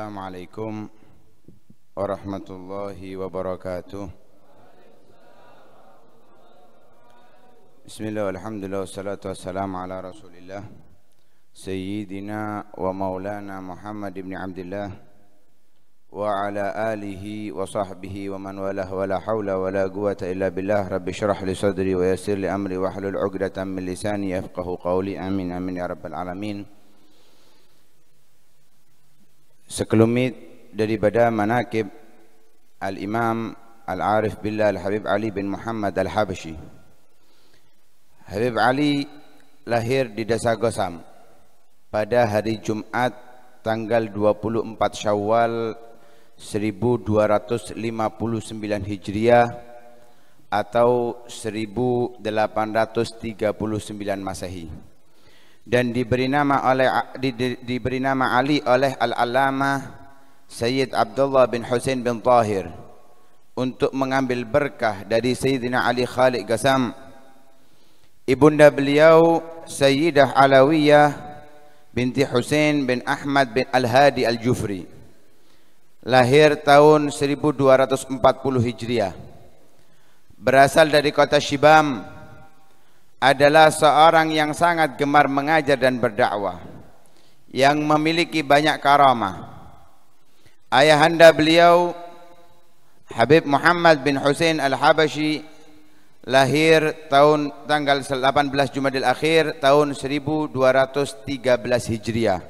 السلام عليكم ورحمة الله وبركاته بسم الله والحمد لله والصلاة والسلام على رسول الله سيدنا ومولانا محمد بن عبد الله وعلى آله وصحبه ومن والاه ولا حول ولا قوة إلا بالله رب اشرح لي صدري ويسر لي أمري واحلل عقدة من لساني يفقه قولي آمين آمين يا رب العالمين sekelumit daripada manakib Al-Imam Al-Arif Billah Al-Habib Ali bin Muhammad Al-Habashi Habib Ali lahir di desa Gosam pada hari Jumat tanggal 24 Syawal 1259 Hijriah atau 1839 Masehi dan diberi nama oleh di, di, diberi nama Ali oleh Al-Allamah Sayyid Abdullah bin Hussein bin Tahir untuk mengambil berkah dari Sayyidina Ali Khalid Gasam Ibunda beliau Sayyidah Alawiyah binti Hussein bin Ahmad bin Al-Hadi Al-Jufri lahir tahun 1240 Hijriah berasal dari kota Shibam adalah seorang yang sangat gemar mengajar dan berdakwah yang memiliki banyak karamah. Ayahanda beliau Habib Muhammad bin Hussein Al-Habashi lahir tahun tanggal 18 Jumadil Akhir tahun 1213 Hijriah.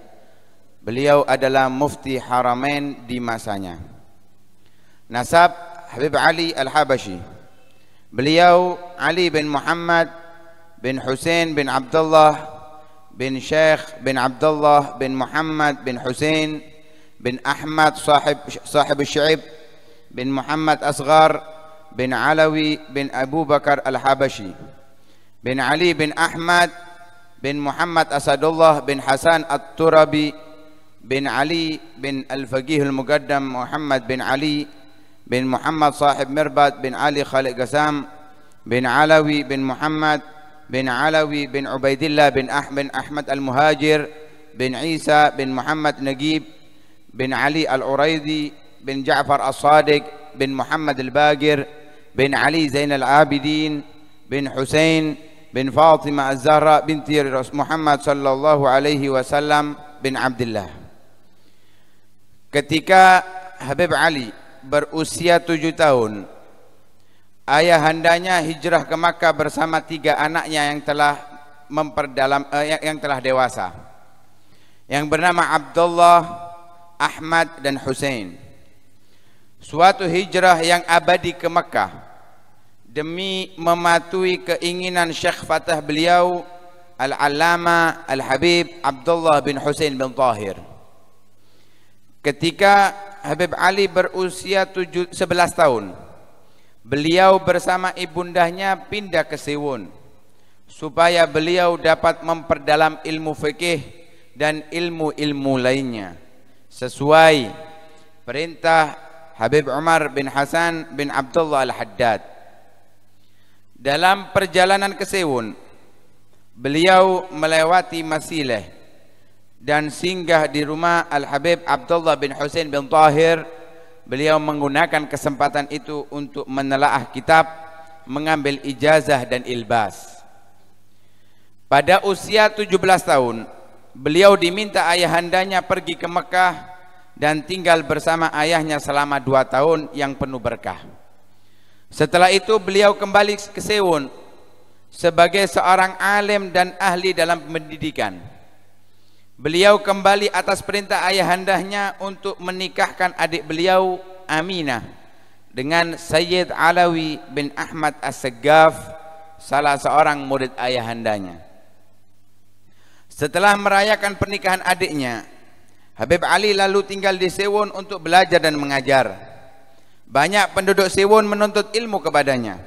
Beliau adalah mufti Haramain di masanya. Nasab Habib Ali Al-Habashi. Beliau Ali bin Muhammad بن حسين بن عبد الله بن شيخ بن عبد الله بن محمد بن حسين بن أحمد صاحب صاحب الشعب بن محمد أصغر بن علوي بن أبو بكر الحبشي بن علي بن أحمد بن محمد أسد الله بن حسان الترابي بن علي بن الفقيه المقدم محمد بن علي بن محمد صاحب مربد بن علي خالق قسام بن علوي بن محمد بن علوي بن عبيد الله بن أحمد أحمد المهاجر بن عيسى بن محمد نجيب بن علي العريضي بن جعفر الصادق بن محمد الباقر بن علي زين العابدين بن حسين بن فاطمة الزهراء بنت محمد صلى الله وسلم بن عبد الله Ketika Habib Ali berusia tujuh tahun, Ayahandanya hijrah ke Makkah bersama tiga anaknya yang telah memperdalam eh, yang telah dewasa yang bernama Abdullah, Ahmad dan Hussein. Suatu hijrah yang abadi ke Makkah demi mematuhi keinginan Syekh Fatah beliau al alama Al-Habib Abdullah bin Hussein bin Tahir. Ketika Habib Ali berusia 7, 11 tahun, Beliau bersama ibundahnya pindah ke Siwun supaya beliau dapat memperdalam ilmu fikih dan ilmu-ilmu lainnya sesuai perintah Habib Umar bin Hasan bin Abdullah Al-Haddad. Dalam perjalanan ke Siwun, beliau melewati Masileh dan singgah di rumah Al-Habib Abdullah bin Hussein bin Tahir beliau menggunakan kesempatan itu untuk menelaah kitab, mengambil ijazah dan ilbas. Pada usia 17 tahun, beliau diminta ayahandanya pergi ke Mekah dan tinggal bersama ayahnya selama dua tahun yang penuh berkah. Setelah itu beliau kembali ke Sewun sebagai seorang alim dan ahli dalam pendidikan. Beliau kembali atas perintah ayahandahnya untuk menikahkan adik beliau Aminah dengan Sayyid Alawi bin Ahmad as salah seorang murid ayahandanya. Setelah merayakan pernikahan adiknya, Habib Ali lalu tinggal di Sewon untuk belajar dan mengajar. Banyak penduduk Sewon menuntut ilmu kepadanya.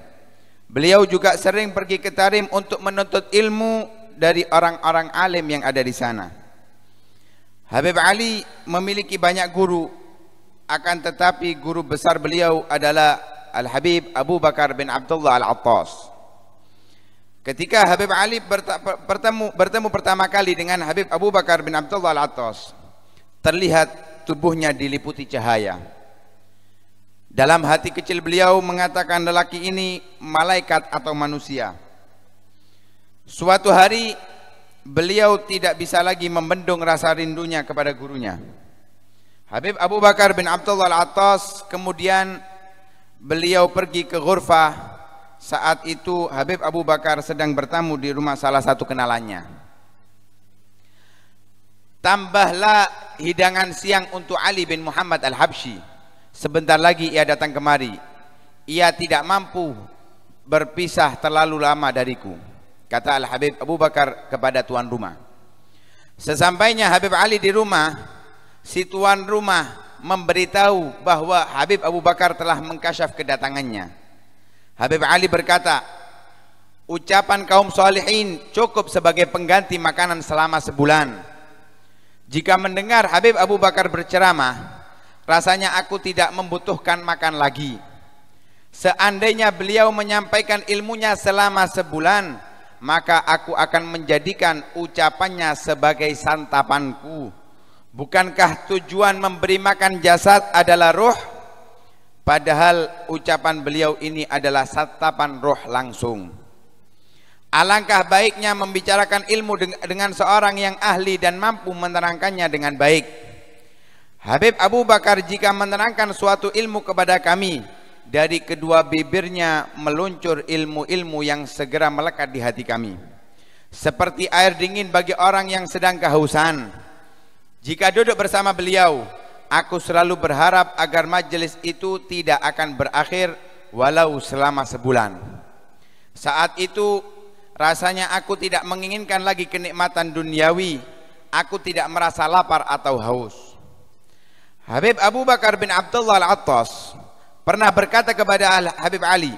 Beliau juga sering pergi ke Tarim untuk menuntut ilmu dari orang-orang alim yang ada di sana. Habib Ali memiliki banyak guru akan tetapi guru besar beliau adalah Al-Habib Abu Bakar bin Abdullah Al-Attas ketika Habib Ali bertemu, bertemu pertama kali dengan Habib Abu Bakar bin Abdullah Al-Attas terlihat tubuhnya diliputi cahaya dalam hati kecil beliau mengatakan lelaki ini malaikat atau manusia suatu hari beliau tidak bisa lagi membendung rasa rindunya kepada gurunya. Habib Abu Bakar bin Abdullah Al-Attas kemudian beliau pergi ke Ghurfah. Saat itu Habib Abu Bakar sedang bertamu di rumah salah satu kenalannya. Tambahlah hidangan siang untuk Ali bin Muhammad Al-Habsyi. Sebentar lagi ia datang kemari. Ia tidak mampu berpisah terlalu lama dariku. Kata Al-Habib Abu Bakar kepada tuan rumah. Sesampainya Habib Ali di rumah, si tuan rumah memberitahu bahwa Habib Abu Bakar telah mengkasyaf kedatangannya. Habib Ali berkata, ucapan kaum salihin cukup sebagai pengganti makanan selama sebulan. Jika mendengar Habib Abu Bakar berceramah, rasanya aku tidak membutuhkan makan lagi. Seandainya beliau menyampaikan ilmunya selama sebulan, maka aku akan menjadikan ucapannya sebagai santapanku. Bukankah tujuan memberi makan jasad adalah ruh? Padahal ucapan beliau ini adalah santapan ruh langsung. Alangkah baiknya membicarakan ilmu dengan seorang yang ahli dan mampu menerangkannya dengan baik. Habib Abu Bakar jika menerangkan suatu ilmu kepada kami, dari kedua bibirnya meluncur ilmu-ilmu yang segera melekat di hati kami. Seperti air dingin bagi orang yang sedang kehausan. Jika duduk bersama beliau, aku selalu berharap agar majelis itu tidak akan berakhir walau selama sebulan. Saat itu rasanya aku tidak menginginkan lagi kenikmatan duniawi. Aku tidak merasa lapar atau haus. Habib Abu Bakar bin Abdullah Al-Attas pernah berkata kepada Habib Ali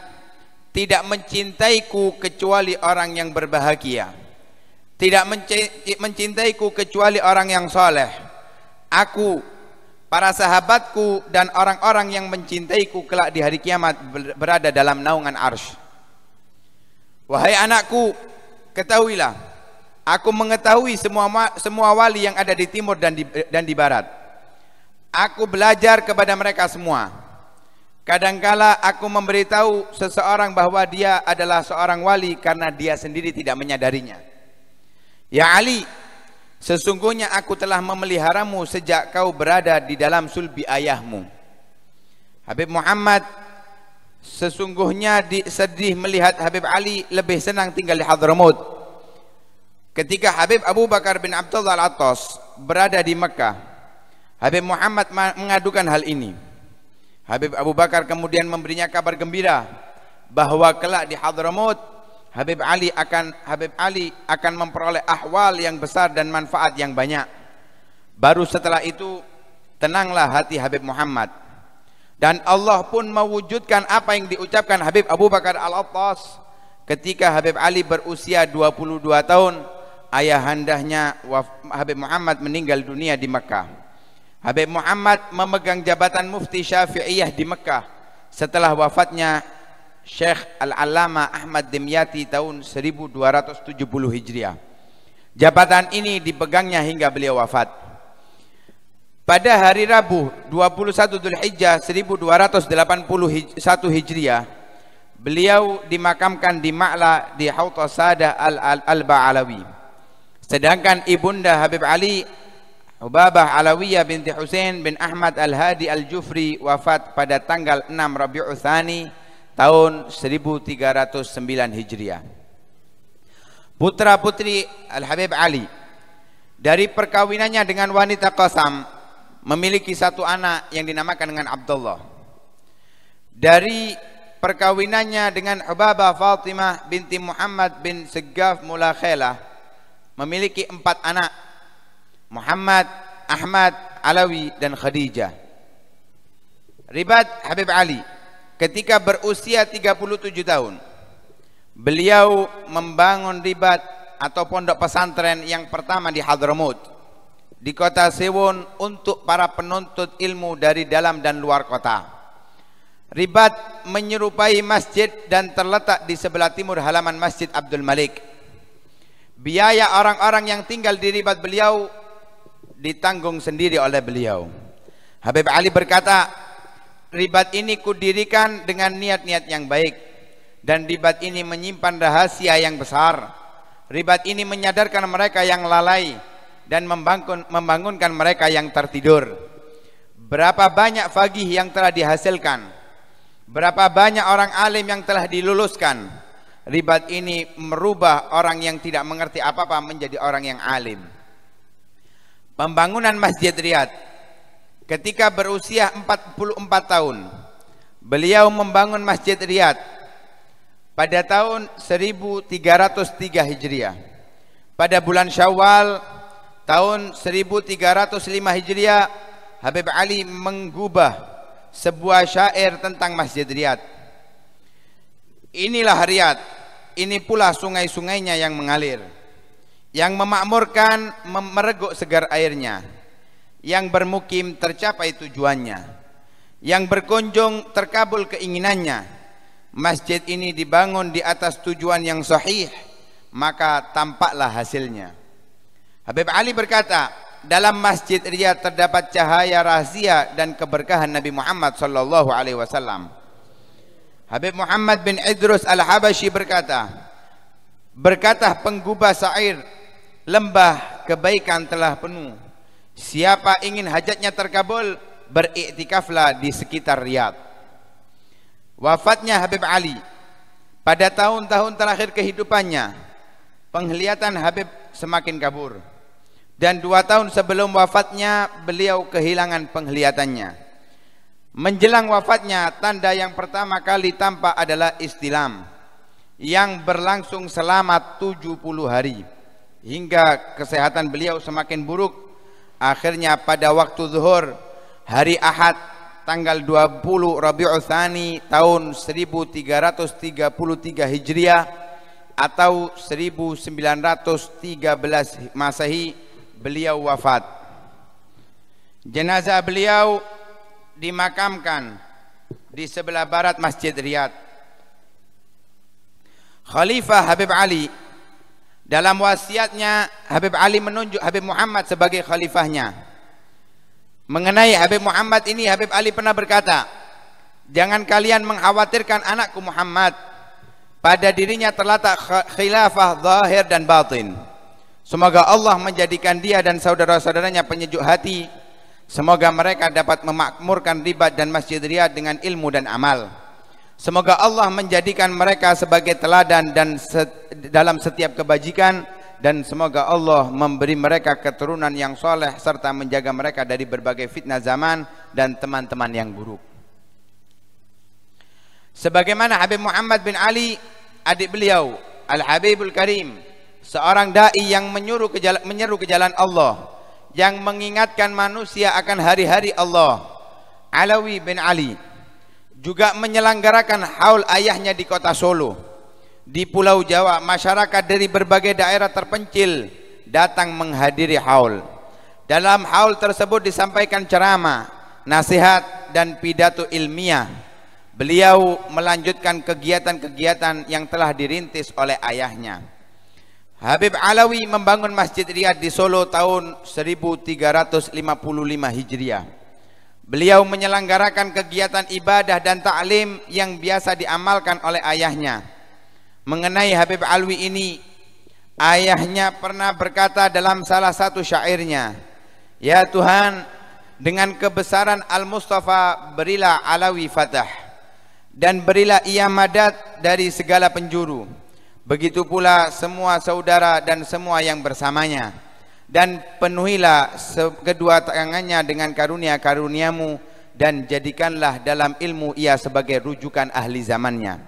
tidak mencintaiku kecuali orang yang berbahagia tidak mencintaiku kecuali orang yang soleh aku para sahabatku dan orang-orang yang mencintaiku kelak di hari kiamat berada dalam naungan arsh wahai anakku ketahuilah aku mengetahui semua semua wali yang ada di timur dan di, dan di barat aku belajar kepada mereka semua Kadangkala aku memberitahu seseorang bahwa dia adalah seorang wali karena dia sendiri tidak menyadarinya. Ya Ali, sesungguhnya aku telah memeliharamu sejak kau berada di dalam sulbi ayahmu. Habib Muhammad sesungguhnya di, sedih melihat Habib Ali lebih senang tinggal di Hadramaut. Ketika Habib Abu Bakar bin Abdullah Al-Attas berada di Mekah, Habib Muhammad mengadukan hal ini. Habib Abu Bakar kemudian memberinya kabar gembira bahwa kelak di Hadramut Habib Ali akan Habib Ali akan memperoleh ahwal yang besar dan manfaat yang banyak. Baru setelah itu tenanglah hati Habib Muhammad. Dan Allah pun mewujudkan apa yang diucapkan Habib Abu Bakar Al-Attas ketika Habib Ali berusia 22 tahun ayah handahnya Habib Muhammad meninggal dunia di Mekah. Habib Muhammad memegang jabatan mufti Syafi'iyah di Mekah setelah wafatnya Syekh Al-Allama Ahmad Dimyati tahun 1270 Hijriah. Jabatan ini dipegangnya hingga beliau wafat. Pada hari Rabu 21 al-Hijjah 1281 Hijriah, beliau dimakamkan di Ma'la di Hautah Sadah Al-Alba'alawi. -Al Sedangkan ibunda Habib Ali Ubabah Alawiyah binti Husain bin Ahmad Al-Hadi Al-Jufri wafat pada tanggal 6 Rabiul Tsani tahun 1309 Hijriah. Putra-putri Al-Habib Ali dari perkawinannya dengan wanita Qasam memiliki satu anak yang dinamakan dengan Abdullah. Dari perkawinannya dengan Ubabah Fatimah binti Muhammad bin Segaf Mulakhela memiliki empat anak Muhammad, Ahmad, Alawi dan Khadijah. Ribat Habib Ali ketika berusia 37 tahun beliau membangun ribat atau pondok pesantren yang pertama di Hadramut, di kota Sewon untuk para penuntut ilmu dari dalam dan luar kota. Ribat menyerupai masjid dan terletak di sebelah timur halaman Masjid Abdul Malik. Biaya orang-orang yang tinggal di Ribat beliau ditanggung sendiri oleh beliau. Habib Ali berkata, ribat ini kudirikan dengan niat-niat yang baik dan ribat ini menyimpan rahasia yang besar. Ribat ini menyadarkan mereka yang lalai dan membangun, membangunkan mereka yang tertidur. Berapa banyak fagih yang telah dihasilkan? Berapa banyak orang alim yang telah diluluskan? Ribat ini merubah orang yang tidak mengerti apa-apa menjadi orang yang alim. Pembangunan Masjid Riyadh ketika berusia 44 tahun beliau membangun Masjid Riyadh pada tahun 1303 Hijriah pada bulan Syawal tahun 1305 Hijriah Habib Ali menggubah sebuah syair tentang Masjid Riyadh inilah Riyadh ini pula sungai-sungainya yang mengalir yang memakmurkan mereguk segar airnya yang bermukim tercapai tujuannya yang berkunjung terkabul keinginannya masjid ini dibangun di atas tujuan yang sahih maka tampaklah hasilnya Habib Ali berkata dalam masjid Riyadh terdapat cahaya rahasia dan keberkahan Nabi Muhammad sallallahu alaihi wasallam Habib Muhammad bin Idrus Al-Habashi berkata berkata penggubah syair lembah kebaikan telah penuh. Siapa ingin hajatnya terkabul, beriktikaflah di sekitar Riyadh. Wafatnya Habib Ali pada tahun-tahun terakhir kehidupannya, penglihatan Habib semakin kabur. Dan dua tahun sebelum wafatnya, beliau kehilangan penglihatannya. Menjelang wafatnya, tanda yang pertama kali tampak adalah istilam yang berlangsung selama 70 hari hingga kesehatan beliau semakin buruk akhirnya pada waktu zuhur hari Ahad tanggal 20 Rabiul Tsani tahun 1333 Hijriah atau 1913 Masehi beliau wafat jenazah beliau dimakamkan di sebelah barat Masjid Riyadh Khalifah Habib Ali dalam wasiatnya Habib Ali menunjuk Habib Muhammad sebagai khalifahnya. Mengenai Habib Muhammad ini Habib Ali pernah berkata, "Jangan kalian mengkhawatirkan anakku Muhammad. Pada dirinya terletak khilafah zahir dan batin. Semoga Allah menjadikan dia dan saudara-saudaranya penyejuk hati. Semoga mereka dapat memakmurkan ribat dan masjid Ria dengan ilmu dan amal." Semoga Allah menjadikan mereka sebagai teladan dan set, dalam setiap kebajikan dan semoga Allah memberi mereka keturunan yang soleh serta menjaga mereka dari berbagai fitnah zaman dan teman-teman yang buruk. Sebagaimana Habib Muhammad bin Ali adik beliau Al Habibul Karim seorang dai yang menyuruh ke jalan, menyeru ke jalan Allah yang mengingatkan manusia akan hari-hari Allah Alawi bin Ali juga menyelenggarakan haul ayahnya di kota Solo. Di Pulau Jawa, masyarakat dari berbagai daerah terpencil datang menghadiri haul. Dalam haul tersebut disampaikan ceramah, nasihat dan pidato ilmiah. Beliau melanjutkan kegiatan-kegiatan yang telah dirintis oleh ayahnya. Habib Alawi membangun Masjid Riyad di Solo tahun 1355 Hijriah. Beliau menyelenggarakan kegiatan ibadah dan taklim yang biasa diamalkan oleh ayahnya. Mengenai Habib Alwi ini, ayahnya pernah berkata dalam salah satu syairnya, "Ya Tuhan, dengan kebesaran Al-Mustafa berilah Alawi Fatah dan berilah ia madat dari segala penjuru. Begitu pula semua saudara dan semua yang bersamanya." dan penuhilah kedua tangannya dengan karunia-karuniamu dan jadikanlah dalam ilmu ia sebagai rujukan ahli zamannya.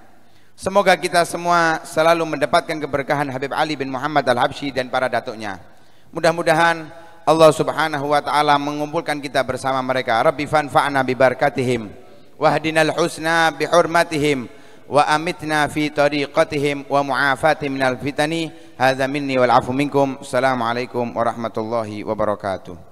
Semoga kita semua selalu mendapatkan keberkahan Habib Ali bin Muhammad Al-Habsyi dan para datuknya. Mudah-mudahan Allah Subhanahu wa taala mengumpulkan kita bersama mereka. Rabbi fanfa'na bi barakatihim wahdinal husna bi hurmatihim wa amitna fi tariqatihim wa mu'afati minal fitani هذا مني والعفو منكم السلام عليكم ورحمة الله وبركاته